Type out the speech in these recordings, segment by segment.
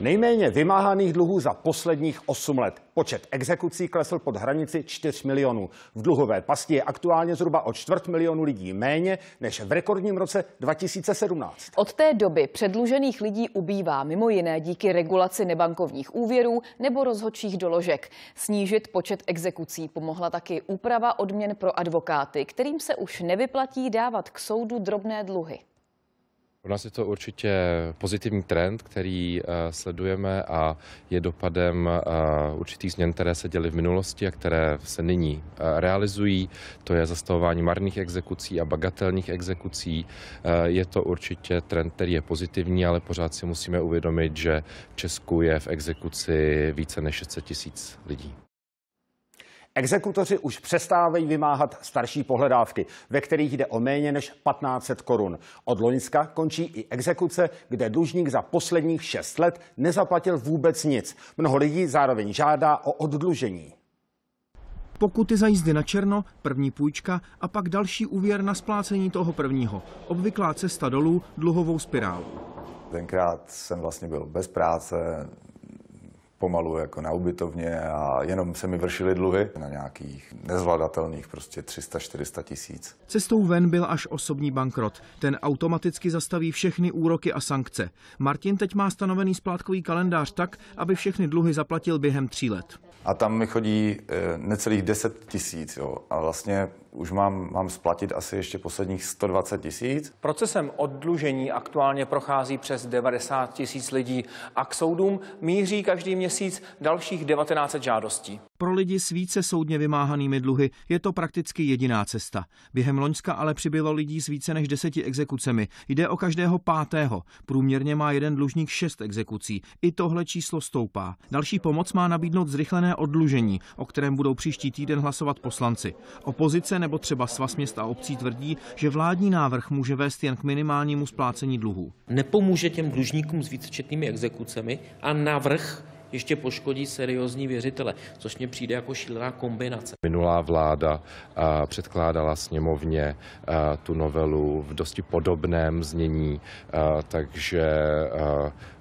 Nejméně vymáhaných dluhů za posledních 8 let. Počet exekucí klesl pod hranici 4 milionů. V dluhové pasti je aktuálně zhruba o čtvrt milionu lidí méně než v rekordním roce 2017. Od té doby předlužených lidí ubývá mimo jiné díky regulaci nebankovních úvěrů nebo rozhodčích doložek. Snížit počet exekucí pomohla taky úprava odměn pro advokáty, kterým se už nevyplatí dávat k soudu drobné dluhy. Pro nás je to určitě pozitivní trend, který eh, sledujeme a je dopadem eh, určitých změn, které se děly v minulosti a které se nyní eh, realizují. To je zastavování marných exekucí a bagatelních exekucí. Je to určitě trend, který je pozitivní, ale pořád si musíme uvědomit, že v Česku je v exekuci více než 600 tisíc lidí. Exekutoři už přestávají vymáhat starší pohledávky, ve kterých jde o méně než 1500 korun. Od Loňska končí i exekuce, kde dlužník za posledních 6 let nezaplatil vůbec nic. Mnoho lidí zároveň žádá o oddlužení pokuty za jízdy na černo, první půjčka a pak další úvěr na splácení toho prvního. Obvyklá cesta dolů dluhovou spirálu. Tenkrát jsem vlastně byl bez práce, pomalu jako na ubytovně a jenom se mi vršily dluhy na nějakých nezvladatelných prostě 300-400 tisíc. Cestou ven byl až osobní bankrot. Ten automaticky zastaví všechny úroky a sankce. Martin teď má stanovený splátkový kalendář tak, aby všechny dluhy zaplatil během tří let. A tam mi chodí eh, necelých 10 tisíc a vlastně už mám, mám splatit asi ještě posledních 120 tisíc. Procesem oddlužení aktuálně prochází přes 90 tisíc lidí a k soudům míří každý měsíc dalších 19 žádostí. Pro lidi s více soudně vymáhanými dluhy je to prakticky jediná cesta. Během Loňska ale přibylo lidí s více než deseti exekucemi. Jde o každého pátého. Průměrně má jeden dlužník šest exekucí. I tohle číslo stoupá. Další pomoc má nabídnout zrychlené odlužení, o kterém budou příští týden hlasovat poslanci. Opozice nebo třeba svaz měst a obcí tvrdí, že vládní návrh může vést jen k minimálnímu splácení dluhů. Nepomůže těm dlužníkům s vícečetnými exekucemi a navrch ještě poškodí seriózní věřitele, což mě přijde jako šílená kombinace. Minulá vláda předkládala sněmovně tu novelu v dosti podobném znění, takže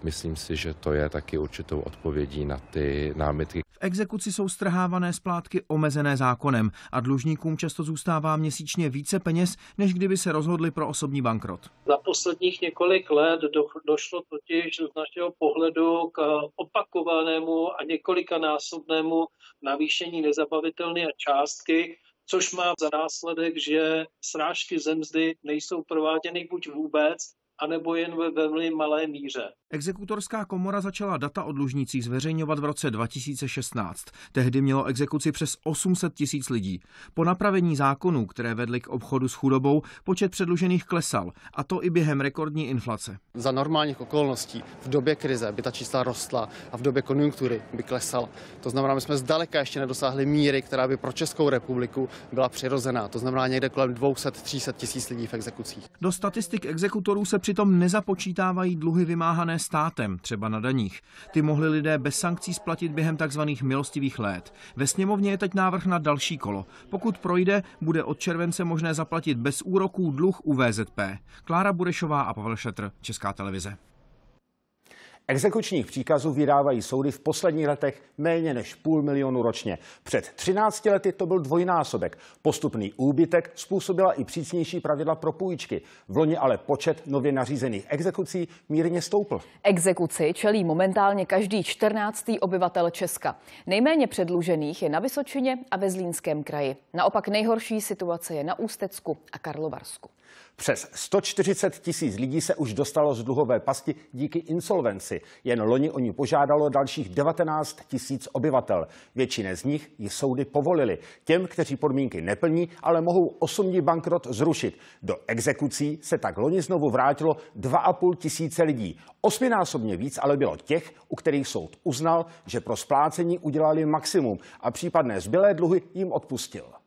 myslím si, že to je taky určitou odpovědí na ty námitky. V exekuci jsou strhávané splátky omezené zákonem a dlužníkům často zůstává měsíčně více peněz, než kdyby se rozhodli pro osobní bankrot. Za posledních několik let došlo totiž z našeho pohledu k opakování plánovanému a několikanásobnému navýšení nezabavitelné částky, což má za následek, že srážky zemzdy nejsou prováděny buď vůbec, anebo jen ve velmi malé míře. Exekutorská komora začala data o dlužnících zveřejňovat v roce 2016. Tehdy mělo exekuci přes 800 tisíc lidí. Po napravení zákonů, které vedly k obchodu s chudobou, počet předlužených klesal, a to i během rekordní inflace. Za normálních okolností v době krize by ta čísla rostla a v době konjunktury by klesala. To znamená, my jsme zdaleka ještě nedosáhli míry, která by pro Českou republiku byla přirozená. To znamená někde kolem 200-300 tisíc lidí v exekucích. Do statistik exekutorů se přitom nezapočítávají dluhy vymáhané státem, třeba na daních. Ty mohli lidé bez sankcí splatit během tzv. milostivých let. Ve sněmovně je teď návrh na další kolo. Pokud projde, bude od července možné zaplatit bez úroků dluh u VZP. Klára Burešová a Pavel Šetr, Česká televize. Exekučních příkazů vydávají soudy v posledních letech méně než půl milionu ročně. Před 13 lety to byl dvojnásobek. Postupný úbytek způsobila i přísnější pravidla pro půjčky. V loni ale počet nově nařízených exekucí mírně stoupl. Exekuci čelí momentálně každý 14. obyvatel Česka. Nejméně předlužených je na Vysočině a ve Zlínském kraji. Naopak nejhorší situace je na Ústecku a Karlovarsku. Přes 140 tisíc lidí se už dostalo z dluhové pasti díky insolvenci. Jen loni o ní požádalo dalších 19 tisíc obyvatel. Většině z nich ji soudy povolili. Těm, kteří podmínky neplní, ale mohou osobní bankrot zrušit. Do exekucí se tak loni znovu vrátilo 2,5 tisíce lidí. Osminásobně víc ale bylo těch, u kterých soud uznal, že pro splácení udělali maximum a případné zbylé dluhy jim odpustil.